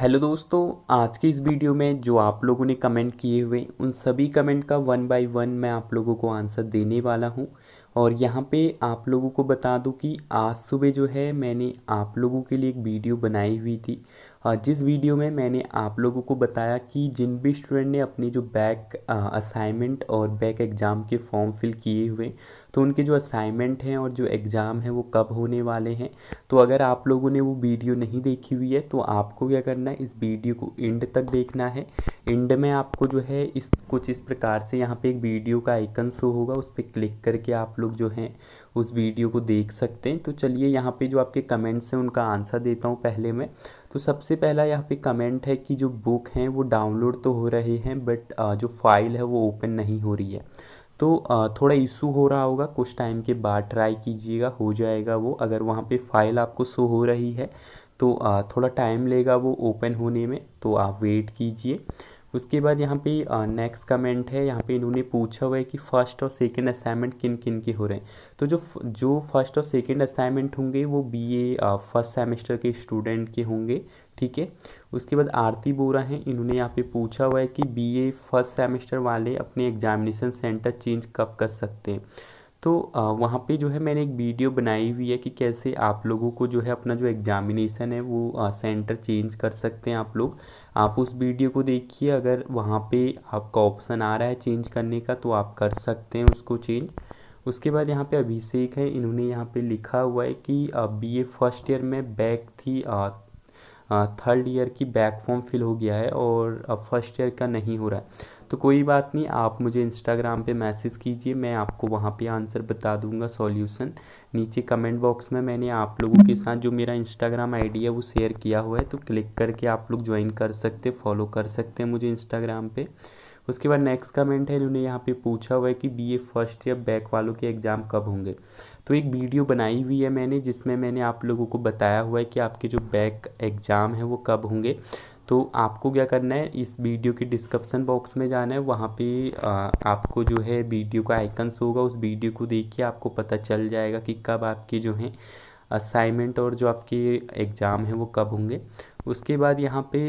hello दोस्तों आज की इस वीडियो में जो आप लोगों ने कमेंट किए हुए उन सभी कमेंट का वन बाय वन मैं आप लोगों को आंसर देने वाला हूं और यहां पे आप लोगों को बता दूं कि आज सुबह जो है मैंने आप लोगों के लिए एक वीडियो बनाई हुई थी हाँ, जिस वीडियो में मैंने आप लोगों को बताया कि जिन भी स्टूडेंट ने अपने जो बैक असाइनमेंट और बैक एग्ज़ाम के फॉर्म फिल किए हुए तो उनके जो असाइनमेंट हैं और जो एग्ज़ाम हैं वो कब होने वाले हैं तो अगर आप लोगों ने वो वीडियो नहीं देखी हुई है तो आपको क्या करना है इस वीडियो को एंड तक देखना है एंड में आपको जो है इस कुछ इस प्रकार से यहाँ पे एक वीडियो का आइकन शो होगा उस पर क्लिक करके आप लोग जो हैं उस वीडियो को देख सकते हैं तो चलिए यहाँ पे जो आपके कमेंट्स हैं उनका आंसर देता हूँ पहले मैं तो सबसे पहला यहाँ पे कमेंट है कि जो बुक हैं वो डाउनलोड तो हो रहे हैं बट जो फाइल है वो ओपन नहीं हो रही है तो थोड़ा इशू हो रहा होगा कुछ टाइम के बाद ट्राई कीजिएगा हो जाएगा वो अगर वहाँ पर फाइल आपको शो हो रही है तो थोड़ा टाइम लेगा वो ओपन होने में तो आप वेट कीजिए उसके बाद यहाँ पे नेक्स्ट कमेंट है यहाँ पे इन्होंने पूछा हुआ है कि फर्स्ट और सेकंड असाइनमेंट किन किन के हो रहे हैं तो जो जो फर्स्ट और सेकंड असाइनमेंट होंगे वो बीए फर्स्ट सेमेस्टर के स्टूडेंट के होंगे ठीक है उसके बाद आरती बोरा हैं इन्होंने यहाँ पे पूछा हुआ है कि बीए फर्स्ट सेमेस्टर वाले अपने एग्जामिनेशन सेंटर चेंज कब कर सकते हैं तो वहाँ पे जो है मैंने एक वीडियो बनाई हुई है कि कैसे आप लोगों को जो है अपना जो एग्जामिनेशन है वो सेंटर चेंज कर सकते हैं आप लोग आप उस वीडियो को देखिए अगर वहाँ पे आपका ऑप्शन आ रहा है चेंज करने का तो आप कर सकते हैं उसको चेंज उसके बाद यहाँ पे अभिषेक है इन्होंने यहाँ पे लिखा हुआ है कि बी ए फर्स्ट ईयर में बैक थी आ, थर्ड ईयर की बैक फॉर्म फिल हो गया है और अब फर्स्ट ईयर का नहीं हो रहा है तो कोई बात नहीं आप मुझे इंस्टाग्राम पे मैसेज कीजिए मैं आपको वहाँ पे आंसर बता दूंगा सॉल्यूशन नीचे कमेंट बॉक्स में मैंने आप लोगों के साथ जो मेरा इंस्टाग्राम आईडी है वो शेयर किया हुआ है तो क्लिक करके आप लोग ज्वाइन कर सकते फॉलो कर सकते हैं मुझे इंस्टाग्राम पर उसके बाद नेक्स्ट कमेंट है इन्होंने यहाँ पे पूछा हुआ है कि B A first year back वालों के एग्ज़ाम कब होंगे तो एक वीडियो बनाई हुई है मैंने जिसमें मैंने आप लोगों को बताया हुआ है कि आपके जो बैक एग्ज़ाम है वो कब होंगे तो आपको क्या करना है इस वीडियो के डिस्क्रिप्सन बॉक्स में जाना है वहाँ पे आपको जो है वीडियो का आइकन्स होगा उस वीडियो को देख के आपको पता चल जाएगा कि कब आपके जो हैं असाइनमेंट और जो आपके एग्ज़ाम हैं वो कब होंगे उसके बाद यहाँ पे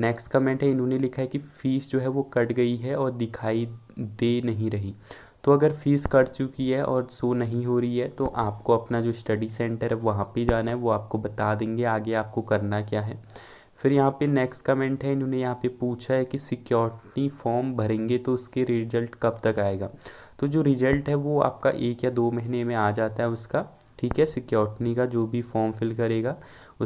नेक्स्ट कमेंट है इन्होंने लिखा है कि फ़ीस जो है वो कट गई है और दिखाई दे नहीं रही तो अगर फ़ीस कट चुकी है और सो नहीं हो रही है तो आपको अपना जो स्टडी सेंटर है वहाँ पे जाना है वो आपको बता देंगे आगे आपको करना क्या है फिर यहाँ पे नेक्स्ट कमेंट है इन्होंने यहाँ पे पूछा है कि सिक्योरिटी फॉर्म भरेंगे तो उसके रिजल्ट कब तक आएगा तो जो रिजल्ट है वो आपका एक या दो महीने में आ जाता है उसका ठीक है सिक्योरिटी का जो भी फॉर्म फिल करेगा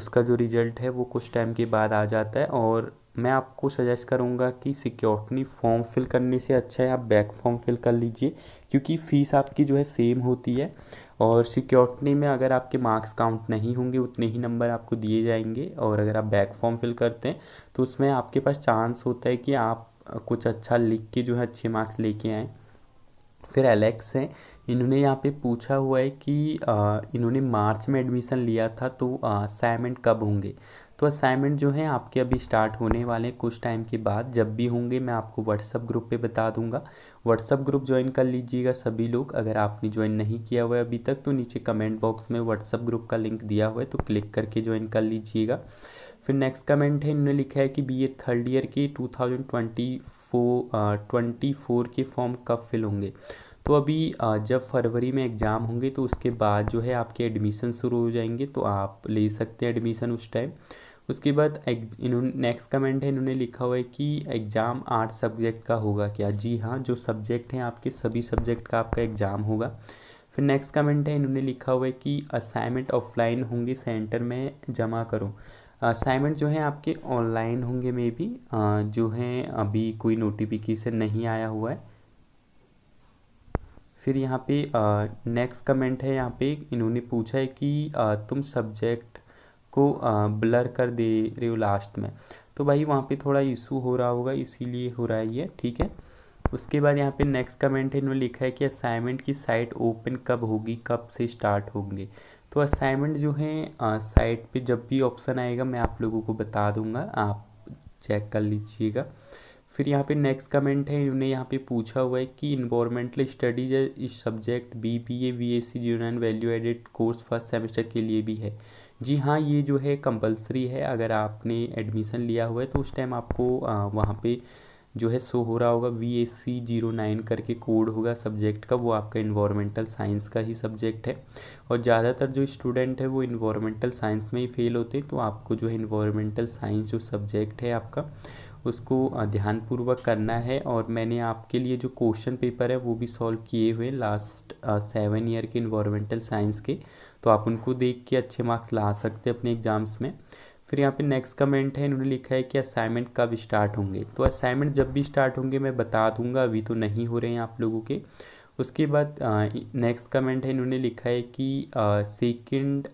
उसका जो रिजल्ट है वो कुछ टाइम के बाद आ जाता है और मैं आपको सजेस्ट करूँगा कि सिक्योरिटी फॉर्म फिल करने से अच्छा है आप बैक फॉर्म फिल कर लीजिए क्योंकि फ़ीस आपकी जो है सेम होती है और सिक्योरिटी में अगर आपके मार्क्स काउंट नहीं होंगे उतने ही नंबर आपको दिए जाएंगे और अगर आप बैक फॉर्म फिल करते हैं तो उसमें आपके पास चांस होता है कि आप कुछ अच्छा लिख के जो है अच्छे मार्क्स लेके आएँ फिर एलेक्स हैं इन्होंने यहाँ पे पूछा हुआ है कि आ, इन्होंने मार्च में एडमिशन लिया था तो असाइनमेंट कब होंगे तो असाइनमेंट जो है आपके अभी स्टार्ट होने वाले हैं कुछ टाइम के बाद जब भी होंगे मैं आपको व्हाट्सअप ग्रुप पे बता दूंगा व्हाट्सअप ग्रुप ज्वाइन कर लीजिएगा सभी लोग अगर आपने ज्वाइन नहीं किया हुआ है अभी तक तो नीचे कमेंट बॉक्स में व्हाट्सअप ग्रुप का लिंक दिया हुआ है तो क्लिक करके ज्वाइन कर लीजिएगा फिर नेक्स्ट कमेंट है इन्होंने लिखा है कि बी ए थर्ड ईयर के two thousand twenty four twenty four के फॉर्म कब फिल होंगे तो अभी जब फरवरी में एग्ज़ाम होंगे तो उसके बाद जो है आपके एडमिशन शुरू हो जाएंगे तो आप ले सकते हैं एडमिशन उस टाइम उसके बाद इन्होंने नेक्स्ट कमेंट है इन्होंने लिखा हुआ है कि एग्ज़ाम आठ सब्जेक्ट का होगा क्या जी हाँ जो सब्जेक्ट हैं आपके सभी सब्जेक्ट का आपका एग्ज़ाम होगा फिर नेक्स्ट कमेंट है इन्होंने लिखा हुआ है कि असाइनमेंट ऑफलाइन होंगे सेंटर में जमा करो असाइनमेंट जो है आपके ऑनलाइन होंगे मे भी जो हैं अभी कोई नोटिफिकेशन नहीं आया हुआ है फिर यहाँ पे नेक्स्ट कमेंट है यहाँ पे इन्होंने पूछा है कि आ, तुम सब्जेक्ट को ब्लर कर दे रहे हो लास्ट में तो भाई वहाँ पे थोड़ा इशू हो रहा होगा इसीलिए हो रहा है ये ठीक है उसके बाद यहाँ पे नेक्स्ट कमेंट इन्होंने लिखा है कि असाइनमेंट की साइट ओपन कब होगी कब से स्टार्ट होंगे तो असाइनमेंट जो है साइट पे जब भी ऑप्शन आएगा मैं आप लोगों को बता दूंगा आप चेक कर लीजिएगा फिर यहाँ पे नेक्स्ट कमेंट है इन्होंने यहाँ पे पूछा हुआ है कि इन्वायरमेंटल स्टडीज इस subject B B A V S C nine value added course first semester के लिए भी है जी हाँ ये जो है कंपलसरी है अगर आपने एडमिशन लिया हुआ है तो उस टाइम आपको आ, वहाँ पे जो है सो हो रहा होगा V S C zero nine करके कोड होगा सब्जेक्ट का वो आपका इन्वायरमेंटल साइंस का ही सब्जेक्ट है और ज़्यादातर जो स्टूडेंट है वो इन्वायरमेंटल साइंस में ही फेल होते हैं तो आपको जो है इन्वायरमेंटल साइंस जो सब्जेक्ट है आपका उसको ध्यानपूर्वक करना है और मैंने आपके लिए जो क्वेश्चन पेपर है वो भी सॉल्व किए हुए लास्ट सेवन ईयर के इन्वायरमेंटल साइंस के तो आप उनको देख के अच्छे मार्क्स ला सकते हैं अपने एग्ज़ाम्स में फिर यहाँ पे नेक्स्ट कमेंट है इन्होंने लिखा है कि असाइनमेंट कब स्टार्ट होंगे तो असाइनमेंट जब भी स्टार्ट होंगे मैं बता दूंगा अभी तो नहीं हो रहे हैं आप लोगों के उसके बाद नेक्स्ट कमेंट है इन्होंने लिखा है कि सेकंड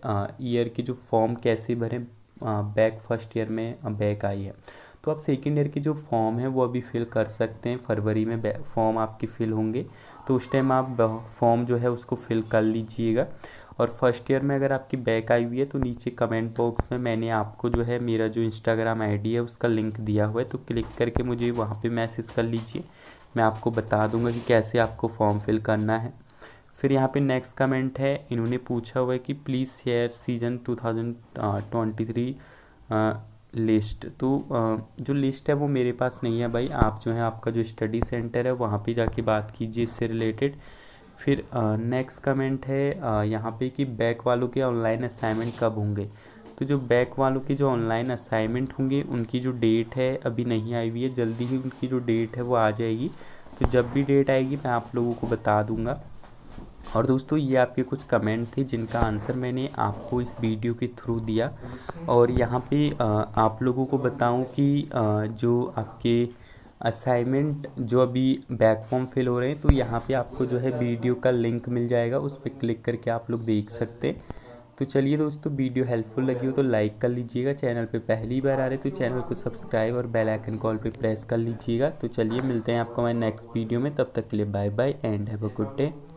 ईयर की जो फॉर्म कैसे भरें बैक फर्स्ट ईयर में बैक आई है तो आप सेकेंड ईयर की जो फॉर्म है वो अभी फिल कर सकते हैं फरवरी में फॉर्म आपके फिल होंगे तो उस टाइम आप फॉर्म जो है उसको फिल कर लीजिएगा और फर्स्ट ईयर में अगर आपकी बैक आई हुई है तो नीचे कमेंट बॉक्स में मैंने आपको जो है मेरा जो इंस्टाग्राम आईडी है उसका लिंक दिया हुआ है तो क्लिक करके मुझे वहाँ पे मैसेज कर लीजिए मैं आपको बता दूंगा कि कैसे आपको फॉर्म फिल करना है फिर यहाँ पे नेक्स्ट कमेंट है इन्होंने पूछा हुआ है कि please share season two thousand twenty three list तो जो लिस्ट है वो मेरे पास नहीं है भाई आप जो है आपका जो स्टडी सेंटर है वहाँ पे जाके बात कीजिए इससे रिलेटेड फिर नेक्स्ट कमेंट है यहाँ पे कि बैक वालों के ऑनलाइन असाइनमेंट कब होंगे तो जो बैक वालों के जो ऑनलाइन असाइनमेंट होंगे उनकी जो डेट है अभी नहीं आई हुई है जल्दी ही उनकी जो डेट है वो आ जाएगी तो जब भी डेट आएगी मैं आप लोगों को बता दूँगा और दोस्तों ये आपके कुछ कमेंट थे जिनका आंसर मैंने आपको इस वीडियो के थ्रू दिया और यहाँ पे आप लोगों को बताऊँ कि जो आपके असाइनमेंट जो अभी बैक फॉर्म फिल हो रहे हैं तो यहाँ पे आपको जो है वीडियो का लिंक मिल जाएगा उस पर क्लिक करके आप लोग देख सकते हैं तो चलिए दोस्तों वीडियो हेल्पफुल लगी हो तो लाइक कर लीजिएगा चैनल पे पहली बार आ रहे तो चैनल को सब्सक्राइब और बेल आइकन कॉल पे प्रेस कर लीजिएगा तो चलिए मिलते हैं आपको हमारे नेक्स्ट वीडियो में तब तक के लिए bye bye and have a good day